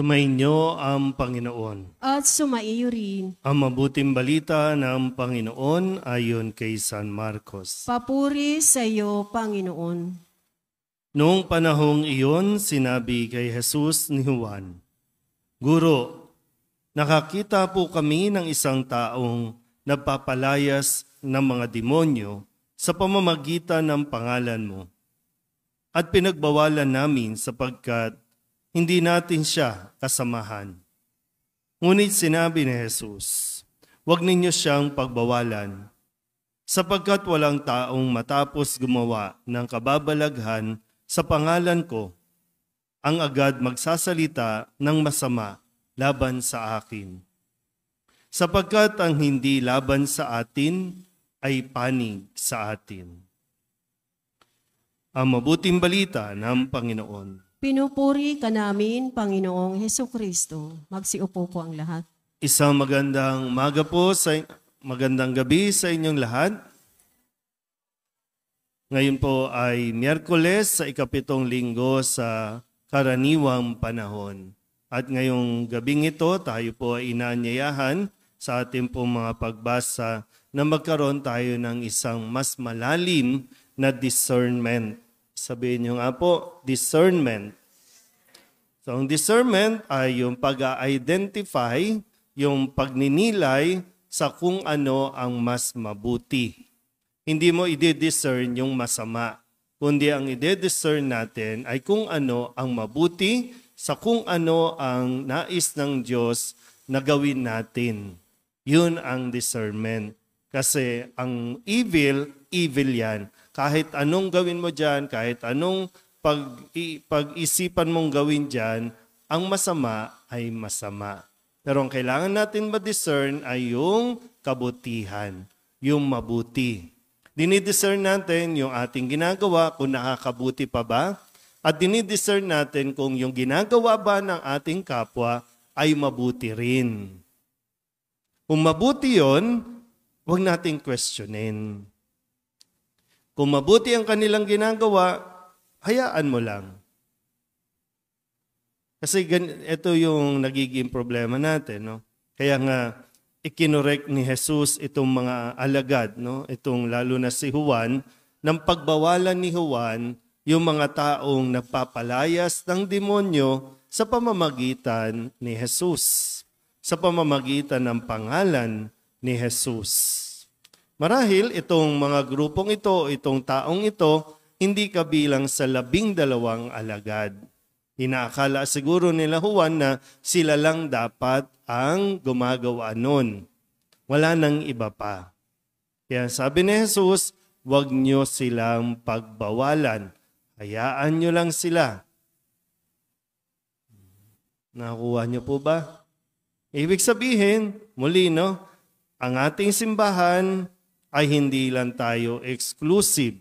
Sumainyo ang Panginoon. At sumaiyo rin. Ang mabuting balita ng Panginoon ayon kay San Marcos. Papuri sa iyo, Panginoon. Noong panahong iyon, sinabi kay Jesus ni Juan, Guro, nakakita po kami ng isang taong nagpapalayas ng mga demonyo sa pamamagitan ng pangalan mo. At pinagbawalan namin sapagkat hindi natin siya kasamahan. Ngunit sinabi ni Jesus, huwag ninyo siyang pagbawalan sapagkat walang taong matapos gumawa ng kababalaghan sa pangalan ko ang agad magsasalita ng masama laban sa akin. Sapagkat ang hindi laban sa atin ay panig sa atin. Ang mabuting balita ng Panginoon. Pinupuri ka namin, Panginoong Heso Kristo. Magsiupo po ang lahat. Isang magandang maga po, sa, magandang gabi sa inyong lahat. Ngayon po ay Miyerkules sa ikapitong linggo sa karaniwang panahon. At ngayong gabing ito, tayo po ay inanyayahan sa ating pong mga pagbasa na magkaroon tayo ng isang mas malalim na discernment Sabihin niyo nga po, discernment. So, ang discernment ay yung pag-identify, yung pagninilay sa kung ano ang mas mabuti. Hindi mo i-discern yung masama, kundi ang i-discern natin ay kung ano ang mabuti sa kung ano ang nais ng Diyos na gawin natin. Yun ang discernment. Kasi ang evil, evil yan. Kahit anong gawin mo dyan, kahit anong pag, pag-isipan mong gawin dyan, ang masama ay masama. Pero ang kailangan natin ma-discern ay yung kabutihan, yung mabuti. Dinidiscern natin yung ating ginagawa kung nakakabuti pa ba at dinidiscern natin kung yung ginagawa ba ng ating kapwa ay mabuti rin. Kung mabuti yon, huwag nating questionin. Kung mabuti ang kanilang ginagawa, hayaan mo lang. Kasi ito yung nagiging problema natin. No? Kaya nga, ikinorek ni Jesus itong mga alagad, no? itong lalo na si Juan, nang pagbawalan ni Juan yung mga taong napapalayas ng demonyo sa pamamagitan ni Jesus, sa pamamagitan ng pangalan ni Jesus. Marahil itong mga grupong ito, itong taong ito, hindi kabilang sa labing dalawang alagad. Inaakala siguro nila Juan na sila lang dapat ang gumagawa nun. Wala nang iba pa. Kaya sabi ni Jesus, huwag nyo silang pagbawalan. Hayaan nyo lang sila. Nakuha nyo po ba? Ibig sabihin, muli no, ang ating simbahan ay hindi lang tayo exclusive.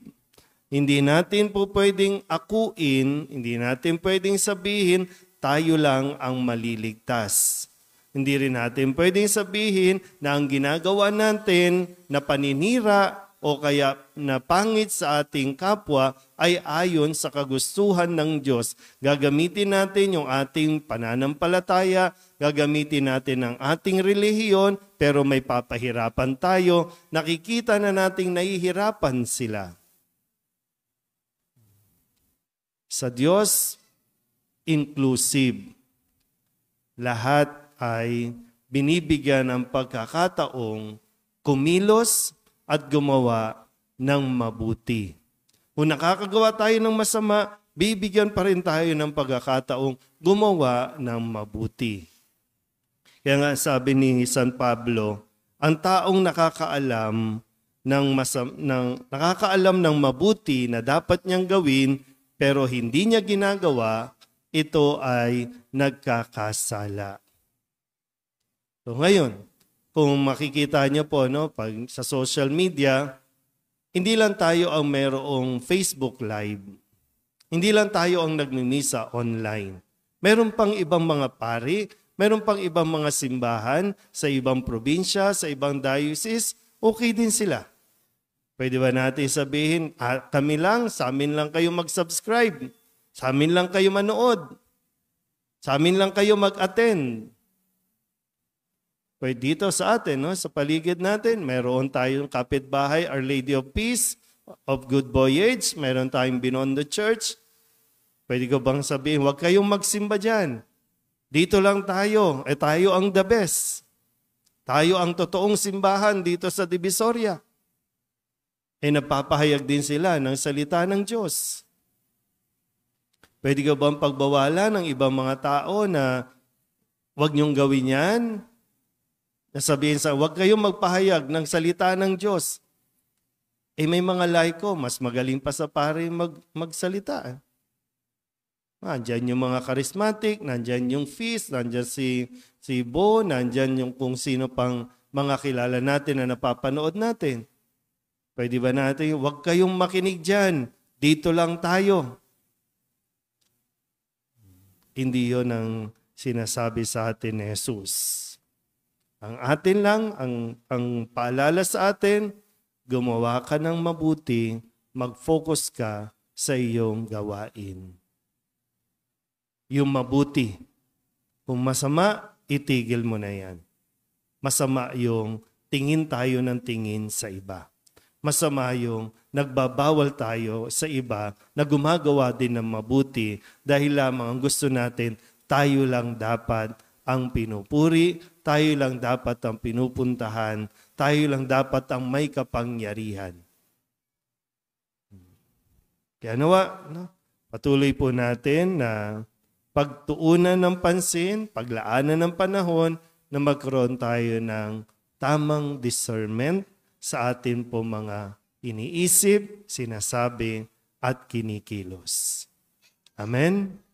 Hindi natin po pwedeng akuin, hindi natin pwedeng sabihin, tayo lang ang maliligtas. Hindi rin natin pwedeng sabihin na ang ginagawa natin na paninira o kaya na pangit sa ating kapwa ay ayon sa kagustuhan ng Diyos. Gagamitin natin yung ating pananampalataya, gagamitin natin ang ating relihiyon, pero may papahirapan tayo. Nakikita na nating nahihirapan sila. Sa Diyos, inclusive. Lahat ay binibigyan ng pagkakataong kumilos at gumawa ng mabuti. Kung nakakagawa tayo ng masama, bibigyan pa rin tayo ng pagkakataong gumawa ng mabuti. Kaya nga sabi ni San Pablo, ang taong nakakaalam ng, masam, ng nakakaalam ng mabuti na dapat niyang gawin pero hindi niya ginagawa, ito ay nagkakasala. So ngayon, kung makikita nyo po, no, pag sa social media, hindi lang tayo ang mayroong Facebook Live. Hindi lang tayo ang nagmimisa online. Meron pang ibang mga pari, meron pang ibang mga simbahan sa ibang probinsya, sa ibang diocese, okay din sila. Pwede ba natin sabihin, ah, kami lang, sa amin lang kayo mag-subscribe, sa amin lang kayo manood, sa amin lang kayo mag-attend. Pwede dito sa atin, no? sa paligid natin, meron tayong kapitbahay, Our Lady of Peace, of Good Voyage, meron tayong Binondo Church. Pwede ko bang sabihin, huwag kayong magsimba dyan. Dito lang tayo, eh tayo ang the best. Tayo ang totoong simbahan dito sa Divisoria. Eh napapahayag din sila ng salita ng Diyos. Pwede ka bang pagbawalan ng ibang mga tao na huwag niyong gawin yan, Nasabihin sa, huwag kayong magpahayag ng salita ng Diyos. Eh may mga laiko, mas magaling pa sa pare mag, magsalita. Nandyan yung mga charismatic, nandyan yung feast, nandyan si, si Bo, nandyan yung kung sino pang mga kilala natin na napapanood natin. Pwede ba natin, huwag kayong makinig dyan. Dito lang tayo. Hindi yon ang sinasabi sa atin ni Jesus. Ang atin lang, ang, ang paalala sa atin, gumawa ka ng mabuti, mag-focus ka sa iyong gawain. Yung mabuti. Kung masama, itigil mo na yan. Masama yung tingin tayo ng tingin sa iba. Masama yung nagbabawal tayo sa iba na gumagawa din ng mabuti dahil lamang ang gusto natin, tayo lang dapat ang pinupuri, tayo lang dapat ang pinupuntahan, tayo lang dapat ang may kapangyarihan. Kaya nawa, no? patuloy po natin na pagtuunan ng pansin, paglaanan ng panahon na magkaroon tayo ng tamang discernment sa atin po mga iniisip, sinasabi, at kinikilos. Amen?